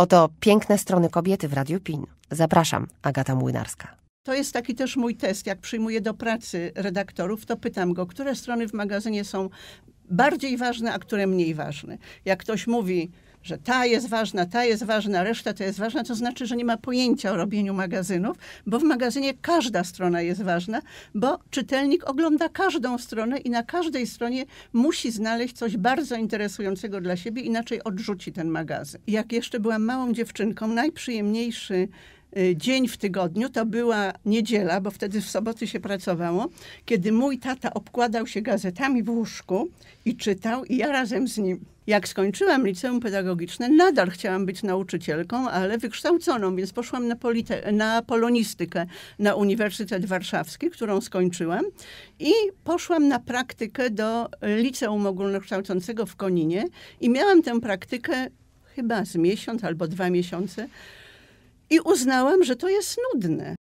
Oto piękne strony kobiety w Radiu PIN. Zapraszam, Agata Młynarska. To jest taki też mój test. Jak przyjmuję do pracy redaktorów, to pytam go, które strony w magazynie są bardziej ważne, a które mniej ważne. Jak ktoś mówi, że ta jest ważna, ta jest ważna, reszta to jest ważna, to znaczy, że nie ma pojęcia o robieniu magazynów, bo w magazynie każda strona jest ważna, bo czytelnik ogląda każdą stronę i na każdej stronie musi znaleźć coś bardzo interesującego dla siebie, inaczej odrzuci ten magazyn. Jak jeszcze byłam małą dziewczynką, najprzyjemniejszy Y, dzień w tygodniu, to była niedziela, bo wtedy w soboty się pracowało, kiedy mój tata obkładał się gazetami w łóżku i czytał, i ja razem z nim. Jak skończyłam liceum pedagogiczne, nadal chciałam być nauczycielką, ale wykształconą, więc poszłam na, polite- na polonistykę na Uniwersytet Warszawski, którą skończyłam i poszłam na praktykę do Liceum Ogólnokształcącego w Koninie i miałam tę praktykę chyba z miesiąc albo dwa miesiące i uznałam, że to jest nudne.